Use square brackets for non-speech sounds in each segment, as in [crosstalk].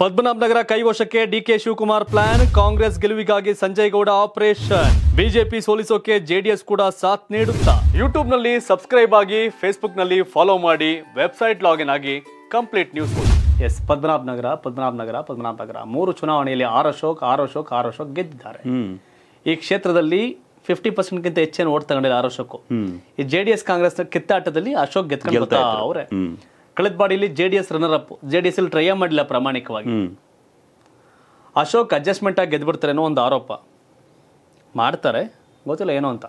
ಪದ್ಮನಾಭನಗರ ಕೈವಶಕ್ಕೆ ಡಿಕೆ ಶಿವಕುಮಾರ್ ಪ್ಲಾನ್ ಕಾಂಗ್ರೆಸ್ ಗೆಲುವಿಗಾಗಿ Sanjay Gowda operation BJP ಸೋಲಿಸೋಕೆ ಜೆಡಿಎಸ್ ಕೂಡ ಸಾಥ್ ನೀಡುತ್ತಾ ಯೂಟ್ಯೂಬ್ ನಲ್ಲಿ ಸಬ್ಸ್ಕ್ರೈಬ್ ಆಗಿ ಫೇಸ್ಬುಕ್ ನಲ್ಲಿ ಫಾಲೋ ಮಾಡಿ ವೆಬ್ಸೈಟ್ ಲಾಗಿನ್ ಆಗಿ ಕಂಪ್ಲೀಟ್ ನ್ಯೂಸ್ ಎಸ್ ಪದ್ಮನಾಭನಗರ ಪದ್ಮನಾಭನಗರ ಪದ್ಮನಾಭನಗರ ಮೂರು ಚುನಾವಣೆಯಲ್ಲಿ ಆರ್ ಅಶೋಕ್ ಆರ್ ಅಶೋಕ್ ಆರ್ ಅಶೋಕ್ ಗೆದ್ದಿದ್ದಾರೆ ಈ ಕ್ಷೇತ್ರದಲ್ಲಿ ಫಿಫ್ಟಿ ಗಿಂತ ಹೆಚ್ಚೇನು ಓಟ್ ತಗೊಂಡಿದೆ ಆರ್ ಅಶೋಕ್ ಈ ಜೆಡಿಎಸ್ ಕಾಂಗ್ರೆಸ್ ಕಿತ್ತಾಟದಲ್ಲಿ ಅಶೋಕ್ ಗೆದ್ಕೊಂಡು ಅವರೇ ಕಳೆದ ಬಾಡಿಲಿ J D S runner up J D S ಅಲ್ಲಿ ಟ್ರೈ ಮಾಡಿಲ್ಲ ಪ್ರಾಮಾಣಿಕವಾಗಿ ಅಶೋಕ್ ಅಡ್ಜಸ್ಟ್ಮೆಂಟ್ ಆಗಿ ಏನೋ ಒಂದು ಆರೋಪ ಮಾಡ್ತಾರೆ ಗೊತ್ತಿಲ್ಲ ಏನೋ ಅಂತ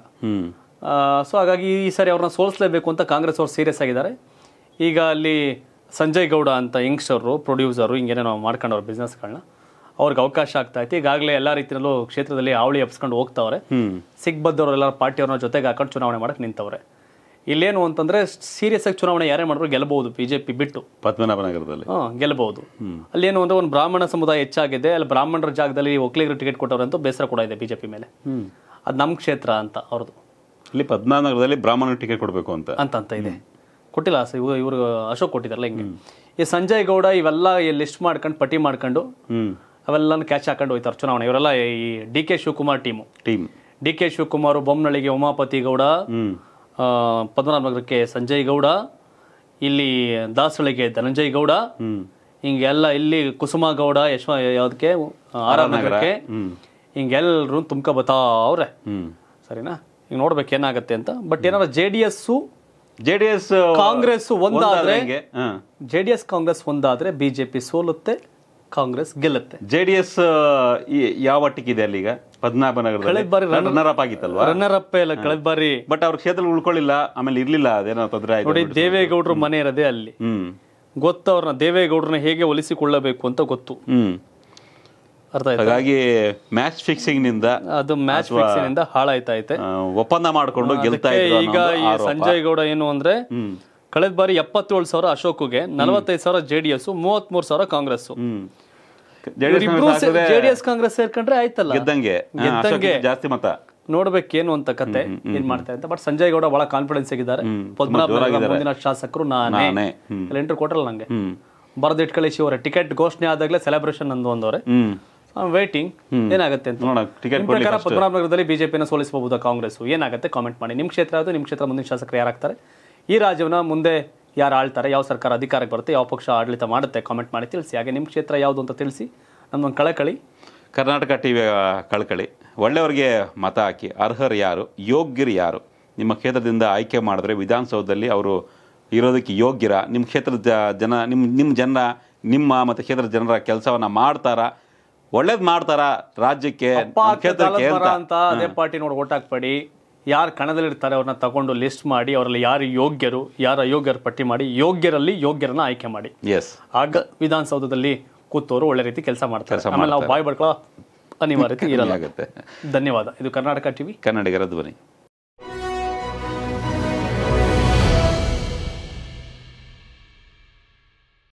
ಸೊ ಹಾಗಾಗಿ ಈ ಸಾರಿ ಅವ್ರನ್ನ ಸೋಲಿಸಲೇಬೇಕು ಅಂತ ಕಾಂಗ್ರೆಸ್ ಅವ್ರು ಸೀರಿಯಸ್ ಆಗಿದ್ದಾರೆ ಈಗ ಅಲ್ಲಿ ಸಂಜಯ್ ಗೌಡ ಅಂತ ಯಂಗ್ಸ್ಟರು ಪ್ರೊಡ್ಯೂಸರು ಹಿಂಗೇನೋ ನಾವು ಮಾಡ್ಕೊಂಡವ್ರು ಬಿಸ್ನೆಸ್ಗಳನ್ನ ಅವ್ರಿಗೆ ಅವಕಾಶ ಆಗ್ತಾ ಇತ್ತು ಈಗಾಗಲೇ ಎಲ್ಲ ರೀತಿಯಲ್ಲೂ ಕ್ಷೇತ್ರದಲ್ಲಿ ಅವಳಿ ಎಪ್ಸ್ಕೊಂಡು ಹೋಗ್ತಾವ್ರೆ ಸಿಗ್ ಪಾರ್ಟಿಯವ್ರನ್ನ ಜೊತೆಗೆ ಹಾಕೊಂಡು ಚುನಾವಣೆ ಮಾಡಕ್ಕೆ ನಿಂತವ್ರೆ ಇಲ್ಲೇನು ಅಂತಂದ್ರೆ ಸೀರಿಯಸ್ ಆಗಿ ಚುನಾವಣೆ ಯಾರೇ ಮಾಡಿದ್ರು ಗೆಲ್ಲಬಹುದು ಬಿಜೆಪಿ ಬಿಟ್ಟು ಪದ್ಮನಾಭನಗರದಲ್ಲಿ ಗೆಲ್ಲಬಹುದು ಗೆಲ್ಲಬಹುದು ಏನು ಅಂದ್ರೆ ಒಂದು ಬ್ರಾಹ್ಮಣ ಸಮುದಾಯ ಹೆಚ್ಚಾಗಿದೆ ಅಲ್ಲಿ ಬ್ರಾಹ್ಮಣರ ಜಾಗದಲ್ಲಿ ಒಕ್ಲಿಗರು ಟಿಕೆಟ್ ಕೊಟ್ಟವರಂತೂ ಬೇಸರ ಕೂಡ ಇದೆ ಬಿಜೆಪಿ ಮೇಲೆ ಅದು ನಮ್ಮ ಕ್ಷೇತ್ರ ಅಂತ ಅವ್ರದ್ದು ಇಲ್ಲಿ ಪದ್ಮನಾಭನಗರದಲ್ಲಿ ಬ್ರಾಹ್ಮಣ ಟಿಕೆಟ್ ಕೊಡಬೇಕು ಅಂತ ಅಂತ ಅಂತ ಇದೆ ಕೊಟ್ಟಿಲ್ಲ ಸರ್ ಇವರು ಇವರು ಅಶೋಕ್ ಕೊಟ್ಟಿದ್ದಾರಲ್ಲ ಹಿಂಗೆ ಈ ಸಂಜಯ್ ಗೌಡ ಇವೆಲ್ಲ ಲಿಸ್ಟ್ ಮಾಡ್ಕೊಂಡು ಪಟ್ಟಿ ಮಾಡ್ಕೊಂಡು ಅವೆಲ್ಲ ಕ್ಯಾಚ್ ಹಾಕೊಂಡು ಹೋಯ್ತಾರೆ ಚುನಾವಣೆ ಇವರೆಲ್ಲ ಈ ಡಿ ಕೆ ಶಿವಕುಮಾರ್ ಟೀಮು ಟೀಮ್ ಡಿ ಕೆ ಶಿವಕುಮಾರ್ ಬೊಮ್ಮನಳ್ಳಿಗೆ ಉಮಾಪತಿ ಗೌಡ ಪದ್ಮನಾಭನಗರಕ್ಕೆ ಸಂಜಯ್ ಗೌಡ ಇಲ್ಲಿ ದಾಸಳಿಗೆ ಧನಂಜಯ್ ಗೌಡ ಹಿಂಗೆಲ್ಲ ಇಲ್ಲಿ ಕುಸುಮ ಗೌಡ ಯಶ್ವ ಯಾವುದಕ್ಕೆ ಆರ್ ಆರ್ ನಗರಕ್ಕೆ ಹಿಂಗೆಲ್ಲರೂ ತುಮ್ಕ ಸರಿನಾ ಈಗ ನೋಡ್ಬೇಕು ಏನಾಗುತ್ತೆ ಅಂತ ಬಟ್ ಏನಾರ J D S J D S Congress ಒಂದಾದ್ರೆ ಜೆ ಡಿ ಎಸ್ ಕಾಂಗ್ರೆಸ್ ಒಂದಾದ್ರೆ ಬಿಜೆಪಿ ಸೋಲುತ್ತೆ ಕಾಂಗ್ರೆಸ್ ಗೆಲ್ಲುತ್ತೆ ಜೆ ಡಿ ಎಸ್ ಯಾವ ಅಲ್ಲಿ ಅಲ್ಲಿಗ ಪದ್ಮನಾಭನಗರ ಕಳೆದ ಬಾರಿ ರನ್ನರ್ ಅಪ್ ಆಗಿತ್ತಲ್ವಾ ರನ್ನರ್ ಅಪ್ ಎಲ್ಲ ಕಳೆದ ಬಾರಿ ಬಟ್ ಅವ್ರ ಕ್ಷೇತ್ರ ಉಳ್ಕೊಳ್ಳಿಲ್ಲ ಆಮೇಲೆ ಇರ್ಲಿಲ್ಲ ಅದೇನೋ ತೊಂದರೆ ಆಯ್ತು ನೋಡಿ ದೇವೇಗೌಡರ ಮನೆ ಇರೋದೇ ಅಲ್ಲಿ ಗೊತ್ತು ಅವ್ರನ್ನ ದೇವೇಗೌಡರನ್ನ ಹೇಗೆ ಒಲಿಸಿಕೊಳ್ಳಬೇಕು ಅಂತ ಗೊತ್ತು ಅರ್ಥ ಹಾಗಾಗಿ ಮ್ಯಾಚ್ ಫಿಕ್ಸಿಂಗ್ ನಿಂದ ಅದು ಮ್ಯಾಚ್ ಫಿಕ್ಸಿಂಗ್ ನಿಂದ ಹಾಳಾಯ್ತೈತೆ ಒಪ್ಪಂದ ಮಾಡ್ಕೊಂಡು ಗೆಲ್ತಾ ಈಗ ಈ ಸಂಜಯ್ ಗೌಡ ಏನು ಅಂದ್ರೆ ಕಳೆದ ಬಾರಿ ಎಪ್ಪತ್ತೇಳು ಸಾವಿರ ಅಶೋಕ್ಗೆ ನಲವತ್ತೈದು ಸಾವಿರ ಜೆಡಿಎಸ್ ಮೂವತ್ಮೂರು ಸಾವಿರ ಕಾಂಗ್ರೆಸ್ ಜೆಡಿಎಸ್ ಕಾಂಗ್ರೆಸ್ ಸೇರ್ಕೊಂಡ್ರೆ ಆಯ್ತಲ್ಲ ಗೆದ್ದಂಗೆ ಜಾಸ್ತಿ ಮತ ಏನು ಅಂತ ಕತೆ ಏನ್ ಮಾಡ್ತಾರೆ ಅಂತ ಬಟ್ ಸಂಜಯ್ ಗೌಡ ಬಹಳ ಕಾನ್ಫಿಡೆನ್ಸ್ ಆಗಿದ್ದಾರೆ ಮುಂದಿನ ಶಾಸಕರು ನಾನೇ ಎಂಟ್ರು ಕೊಟ್ರಲ್ಲ ನಂಗೆ ಬರದಿಟ್ಕೊಳ್ಳಿ ಅವರ ಟಿಕೆಟ್ ಘೋಷಣೆ ಆದಾಗಲೇ ಸೆಲೆಬ್ರೇಷನ್ ಅಂದು ಒಂದವ್ರೆ ವೇಟಿಂಗ್ ಏನಾಗುತ್ತೆ ಅಂತ ಟಿಕೆಟ್ ಪದ್ಮನಾಭನಗರದಲ್ಲಿ ಬಿಜೆಪಿನ ಸೋಲಿಸಬಹುದು ಕಾಂಗ್ರೆಸ್ ಏನಾಗುತ್ತೆ ಕಾಮೆಂಟ್ ಮಾಡಿ ನಿಮ್ ಕ್ಷೇತ್ರ ಅದು ನಿಮ್ ಕ್ಷೇತ್ರ ಮುಂದಿನ ಶಾಸಕರು ಯಾರಾಗ್ತಾರೆ ಈ ರಾಜ್ಯವನ್ನ ಮುಂದೆ ಯಾರು ಆಳ್ತಾರೆ ಯಾವ ಸರ್ಕಾರ ಅಧಿಕಾರಕ್ಕೆ ಬರುತ್ತೆ ಯಾವ ಪಕ್ಷ ಆಡಳಿತ ಮಾಡುತ್ತೆ ಕಾಮೆಂಟ್ ಮಾಡಿ ತಿಳಿಸಿ ಹಾಗೆ ನಿಮ್ಮ ಕ್ಷೇತ್ರ ಯಾವುದು ಅಂತ ತಿಳಿಸಿ ನಮ್ಮೊಂದು ಕಳಕಳಿ ಕರ್ನಾಟಕ ಟಿ ವಿ ಕಳಕಳಿ ಒಳ್ಳೆಯವರಿಗೆ ಮತ ಹಾಕಿ ಅರ್ಹರು ಯಾರು ಯೋಗ್ಯರು ಯಾರು ನಿಮ್ಮ ಕ್ಷೇತ್ರದಿಂದ ಆಯ್ಕೆ ಮಾಡಿದ್ರೆ ವಿಧಾನಸೌಧದಲ್ಲಿ ಅವರು ಇರೋದಕ್ಕೆ ಯೋಗ್ಯರ ನಿಮ್ಮ ಕ್ಷೇತ್ರದ ಜನ ನಿಮ್ಮ ನಿಮ್ಮ ಜನರ ನಿಮ್ಮ ಮತ್ತು ಕ್ಷೇತ್ರದ ಜನರ ಕೆಲಸವನ್ನು ಮಾಡ್ತಾರ ಒಳ್ಳೇದು ಮಾಡ್ತಾರ ರಾಜ್ಯಕ್ಕೆ ಅಂತ ಅದೇ ಪಾರ್ಟಿ ನೋಡಿ ಓಟ್ ಹಾಕ್ಬೇಡಿ ಯಾರು ಕಣದಲ್ಲಿರ್ತಾರೆ ಅವ್ರನ್ನ ತಗೊಂಡು ಲಿಸ್ಟ್ ಮಾಡಿ ಅವರಲ್ಲಿ ಯಾರು ಯೋಗ್ಯರು ಯಾರು ಅಯೋಗ್ಯರ ಪಟ್ಟಿ ಮಾಡಿ ಯೋಗ್ಯರಲ್ಲಿ ಯೋಗ್ಯರನ್ನ ಆಯ್ಕೆ ಮಾಡಿ ಎಸ್ ಆಗ ವಿಧಾನಸೌಧದಲ್ಲಿ ಕೂತವರು ಒಳ್ಳೆ ರೀತಿ ಕೆಲಸ ಮಾಡ್ತಾರೆ ನಾವು ಬಾಯ್ ಬಡ್ಕೊಳ್ಳೋ ಅನಿವಾರ್ಯತೆ [laughs] ಇರಲಾಗುತ್ತೆ ಧನ್ಯವಾದ ಇದು ಕರ್ನಾಟಕ ಟಿವಿ ಕನ್ನಡಿಗರ ಧ್ವನಿ